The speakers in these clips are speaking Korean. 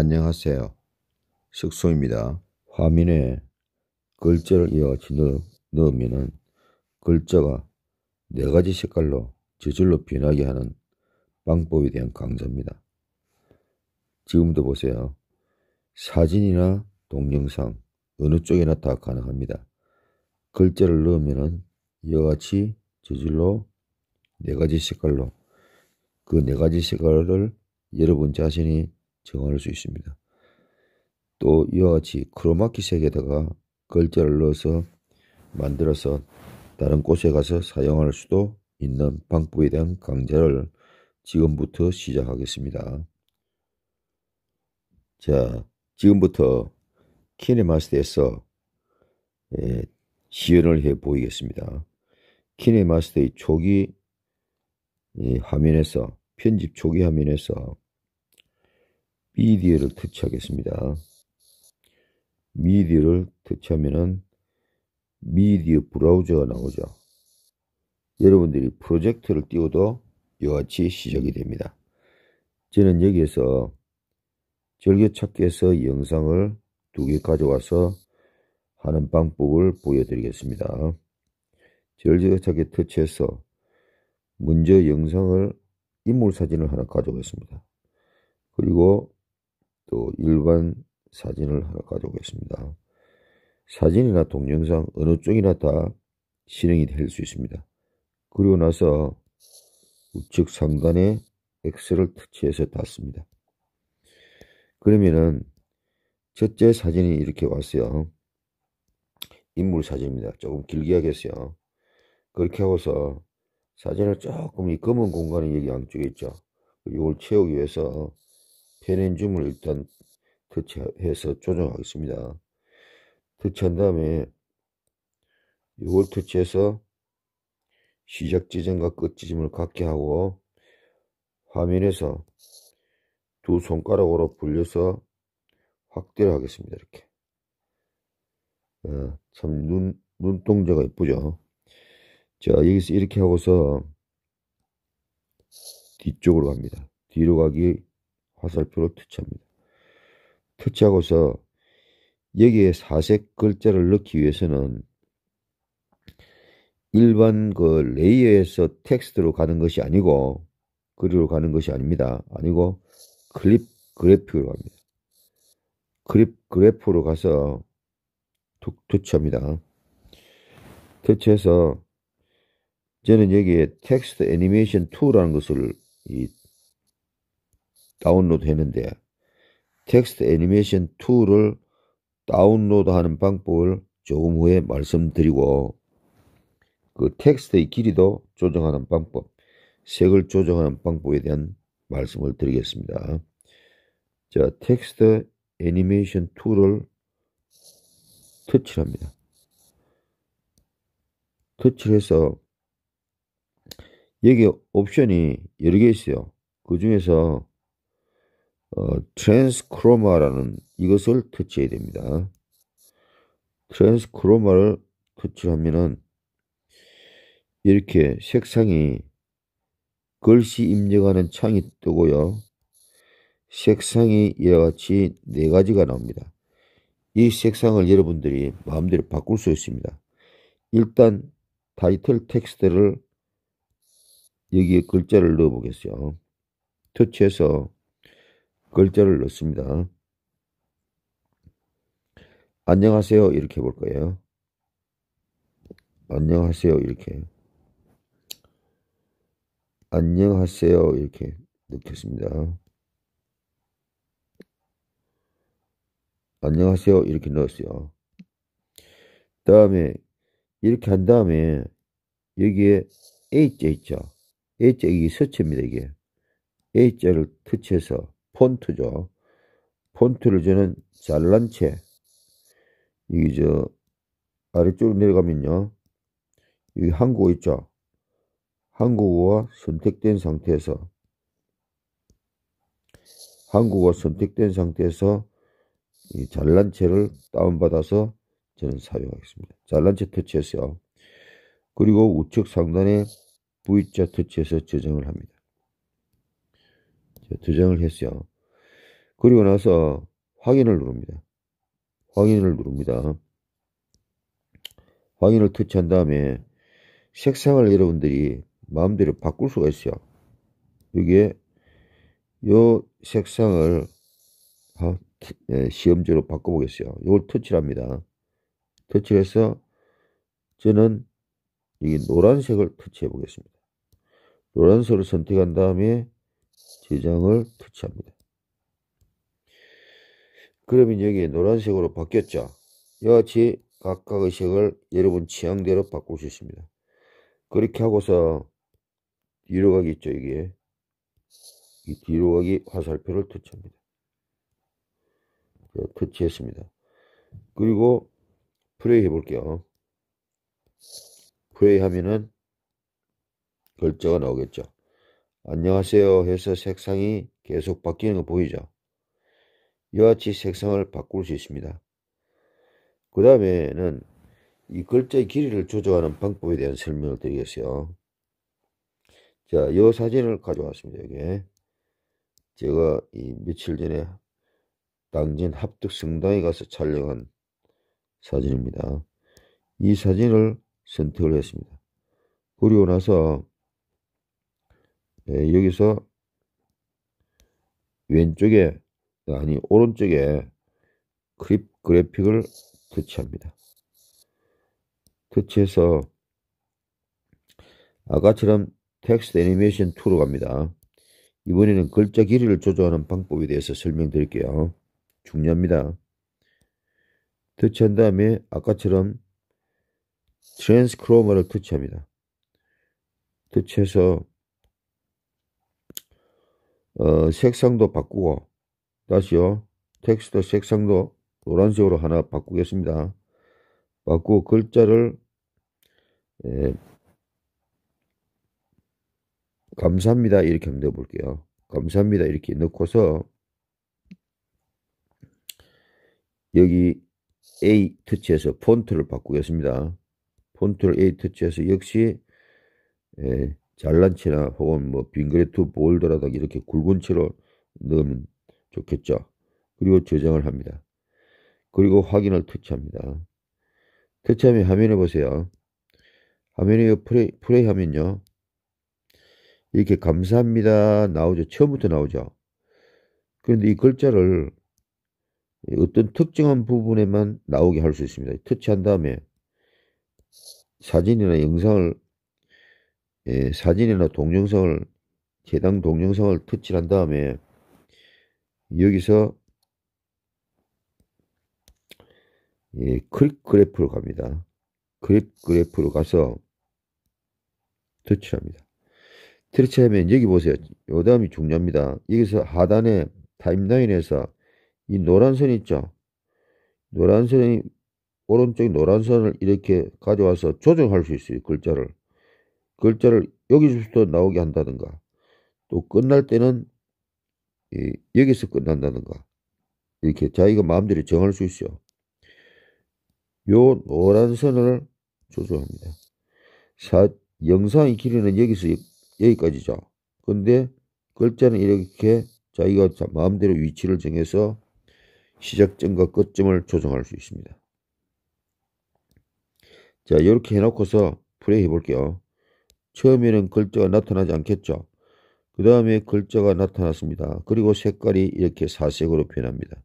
안녕하세요. 식소입니다. 화면에 글자를 이어 넣, 으면 글자가 네 가지 색깔로 저절로 변하게 하는 방법에 대한 강좌입니다. 지금도 보세요. 사진이나 동영상 어느 쪽에나 다 가능합니다. 글자를 넣으면 이와 같이 저질로 네 가지 색깔로 그 네 가지 색깔을 여러분 자신이 정할 수 있습니다. 또 이와 같이 크로마키색에다가 글자를 넣어서 만들어서 다른 곳에 가서 사용할 수도 있는 방법에 대한 강좌를 지금부터 시작하겠습니다. 자, 지금부터 키네마스터에서 예, 시연을 해 보이겠습니다. 키네마스터의 초기 예, 화면에서 편집 초기 화면에서 미디어를 터치하겠습니다. 미디어를 터치하면은 미디어 브라우저가 나오죠. 여러분들이 프로젝트를 띄워도 여하치 이 시작이 됩니다. 저는 여기에서 절개찾기에서 영상을 두 개 가져와서 하는 방법을 보여드리겠습니다. 절개찾기 터치해서 먼저 영상을 인물 사진을 하나 가져오겠습니다. 그리고 또 일반 사진을 하나 가져오겠습니다. 사진이나 동영상 어느 쪽이나 다 실행이 될 수 있습니다. 그리고 나서 우측 상단에 X를 터치해서 닫습니다. 그러면은 첫째 사진이 이렇게 왔어요. 인물 사진입니다. 조금 길게 하겠어요. 그렇게 하고서 사진을 조금 이 검은 공간이 여기 양쪽에 있죠. 이걸 채우기 위해서 개렌줌을 일단 터치해서 조정하겠습니다. 터치한 다음에 이걸 터치해서 시작 지점과 끝 지점을 같게 하고 화면에서 두 손가락으로 불려서 확대를 하겠습니다. 이렇게. 아, 참 눈, 눈동자가 예쁘죠. 자, 여기서 이렇게 하고서 뒤쪽으로 갑니다. 뒤로 가기 화살표로 터치합니다. 터치하고서 여기에 사색 글자를 넣기 위해서는 일반 그 레이어에서 텍스트로 가는 것이 아니고 그리로 가는 것이 아닙니다. 아니고 클립 그래프로 갑니다. 클립 그래프로 가서 툭 터치합니다. 터치해서 저는 여기에 텍스트 애니메이션 2라는 것을 이 다운로드 했는데 텍스트 애니메이션 2를 다운로드 하는 방법을 조금 후에 말씀드리고 그 텍스트의 길이도 조정하는 방법, 색을 조정하는 방법에 대한 말씀을 드리겠습니다. 자, 텍스트 애니메이션 2를 터치합니다. 터치를 해서 여기 옵션이 여러 개 있어요. 그 중에서 어, 트랜스크로마라는 이것을 터치해야 됩니다. 트랜스크로마를 터치하면은 이렇게 색상이 글씨 입력하는 창이 뜨고요. 색상이 이와 같이 네 가지가 나옵니다. 이 색상을 여러분들이 마음대로 바꿀 수 있습니다. 일단 타이틀 텍스트를 여기에 글자를 넣어 보겠어요. 터치해서 글자를 넣습니다. 안녕하세요 이렇게 볼 거예요. 안녕하세요 이렇게 안녕하세요 이렇게 넣겠습니다. 안녕하세요 이렇게 넣었어요. 다음에 이렇게 한 다음에 여기에 H자 있죠. H자 이게 서체입니다 이게. H자를 터치해서 폰트죠. 폰트를 저는 잘난 채 여기 저 아래쪽으로 내려가면요. 여기 한국어 있죠. 한국어가 선택된 상태에서 한국어 선택된 상태에서 이 잘난 채를 다운받아서 저는 사용하겠습니다. 잘난 채터치해서요 그리고 우측 상단에 V자 터치해서 저장을 합니다. 저장을 했어요. 그리고 나서 확인을 누릅니다. 확인을 누릅니다. 확인을 터치한 다음에 색상을 여러분들이 마음대로 바꿀 수가 있어요. 여기에 요 색상을 예, 시험지로 바꿔보겠어요. 이걸 터치를 합니다. 터치를 해서 저는 여기 노란색을 터치해 보겠습니다. 노란색을 선택한 다음에 지정을 터치합니다. 그러면 여기 노란색으로 바뀌었죠. 이와 같이 각각의 색을 여러분 취향대로 바꿀 수 있습니다. 그렇게 하고서 뒤로 가기 있죠. 이게 이 뒤로 가기 화살표를 터치합니다. 터치했습니다. 그리고 플레이 해볼게요. 플레이 하면은 글자가 나오겠죠. 안녕하세요 해서 색상이 계속 바뀌는 거 보이죠? 이와 같이 색상을 바꿀 수 있습니다. 그 다음에는 이 글자의 길이를 조절하는 방법에 대한 설명을 드리겠어요. 자, 이 사진을 가져왔습니다. 이게 제가 이 며칠 전에 당진 합득 성당에 가서 촬영한 사진입니다. 이 사진을 선택을 했습니다. 그리고 나서 예, 여기서 왼쪽에 아니 오른쪽에 크립 그래픽을 터치합니다. 터치해서 아까처럼 텍스트 애니메이션 2로 갑니다. 이번에는 글자 길이를 조정하는 방법에 대해서 설명드릴게요. 중요합니다. 터치한 다음에 아까처럼 트랜스크로머를 터치합니다. 터치해서 어, 색상도 바꾸고 다시요. 텍스트 색상도 노란색으로 하나 바꾸겠습니다. 바꾸고 글자를 예, 감사합니다 이렇게 한번 넣어볼게요. 감사합니다 이렇게 넣고서 여기 A 터치해서 폰트를 바꾸겠습니다. 폰트를 A 터치해서 역시 예, 잘난 채나 혹은 뭐 빙그레트 볼더라도 이렇게 굵은 채로 넣으면 좋겠죠. 그리고 저장을 합니다. 그리고 확인을 터치합니다. 터치하면 화면에 보세요. 화면에 플레이, 플레이 하면요. 이렇게 감사합니다 나오죠. 처음부터 나오죠. 그런데 이 글자를 어떤 특정한 부분에만 나오게 할 수 있습니다. 터치한 다음에 사진이나 영상을 예, 사진이나 동영상을 해당 동영상을 터치한 다음에 여기서 예, 클릭 그래프로 갑니다. 클릭 그래프로 가서 터치합니다. 터치하면 여기 보세요. 요 다음이 중요합니다. 여기서 하단에 타임라인에서 이 노란 선 있죠? 노란 선이 오른쪽 노란 선을 이렇게 가져와서 조정할 수 있어요. 글자를. 글자를 여기 주소 나오게 한다든가 또 끝날 때는 예, 여기서 끝난다든가 이렇게 자기가 마음대로 정할 수 있어요. 요 노란 선을 조절합니다. 사, 영상의 길이는 여기서 여기까지죠. 근데 글자는 이렇게 자기가 마음대로 위치를 정해서 시작점과 끝점을 조정할 수 있습니다. 자 이렇게 해놓고서 플레이 해볼게요. 처음에는 글자가 나타나지 않겠죠. 그 다음에 글자가 나타났습니다. 그리고 색깔이 이렇게 사색으로 변합니다.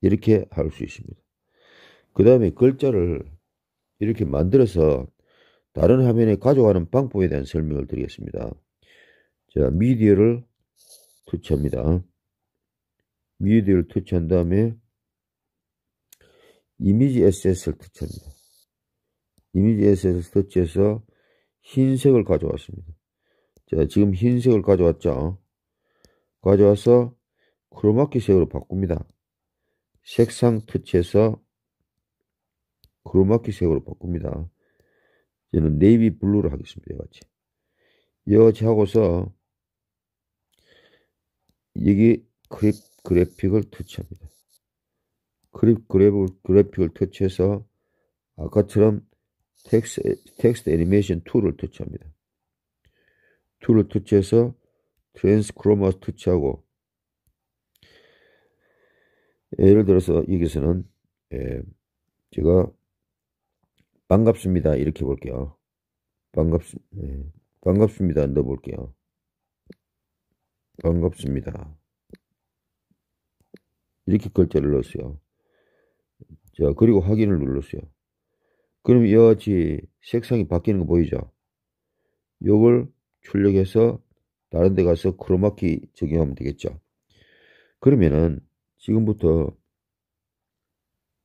이렇게 할 수 있습니다. 그 다음에 글자를 이렇게 만들어서 다른 화면에 가져가는 방법에 대한 설명을 드리겠습니다. 자, 미디어를 터치합니다. 미디어를 터치한 다음에 이미지 SS를 터치합니다. 이미지 SS를 터치해서 흰색을 가져왔습니다. 자, 지금 흰색을 가져왔죠. 가져와서 크로마키 색으로 바꿉니다. 색상 터치해서 크로마키 색으로 바꿉니다. 저는 네이비 블루를 하겠습니다. 이같이. 이같이 하고서 여기 크립 그래픽을 터치합니다. 크립 그래픽을 터치해서 아까처럼 텍스트, 텍스트 애니메이션 2를 터치합니다. 2를 터치해서 트랜스크로마 터치하고 예를 들어서 여기서는 예, 제가 반갑습니다 이렇게 볼게요. 반갑, 예, 반갑습니다 넣어볼게요. 반갑습니다. 이렇게 글자를 넣었어요. 자, 그리고 확인을 눌렀어요. 그럼 이와 같이 색상이 바뀌는 거 보이죠? 요걸 출력해서 다른 데 가서 크로마키 적용하면 되겠죠. 그러면은 지금부터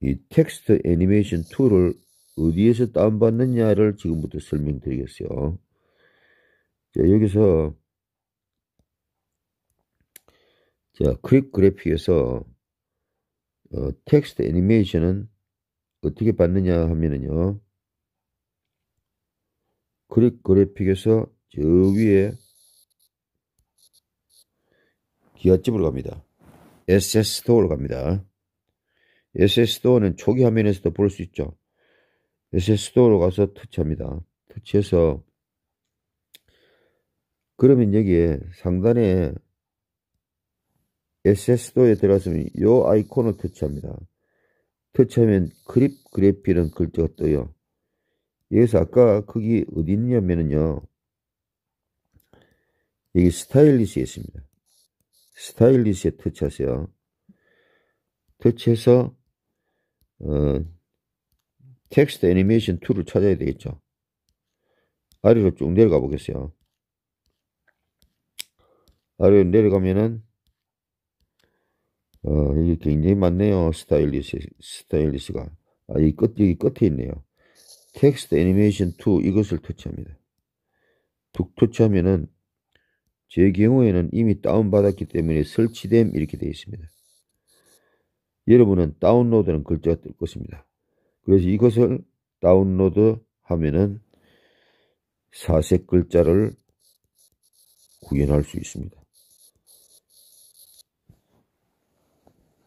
이 텍스트 애니메이션 툴을 어디에서 다운받느냐를 지금부터 설명드리겠어요. 자, 여기서 자, 크립 그래픽에서 어, 텍스트 애니메이션은 어떻게 받느냐 하면은요. 그립 그래픽에서 저 위에 기아집으로 갑니다. SS 스토어로 갑니다. SS 스토어는 초기 화면에서도 볼 수 있죠. SS 스토어로 가서 터치합니다. 터치해서 그러면 여기에 상단에 SS 도어에 들어가서이 아이콘을 터치합니다. 터치하면 그립 그래피라는 글자가 떠요. 여기서 아까 거기 어디 있냐면은요. 여기 스타일리시에 있습니다. 스타일리시에 터치하세요. 터치해서 어, 텍스트 애니메이션 툴을 찾아야 되겠죠. 아래로 쭉 내려가 보겠어요. 아래로 내려가면은 어, 이게 굉장히 많네요. 스타일리시, 스타일리시가. 아, 이 끝, 여기 끝에 있네요. 텍스트 애니메이션 2 이것을 터치합니다. 툭 터치하면은 제 경우에는 이미 다운받았기 때문에 설치됨 이렇게 되어 있습니다. 여러분은 다운로드는 글자가 뜰 것입니다. 그래서 이것을 다운로드 하면은 사색 글자를 구현할 수 있습니다.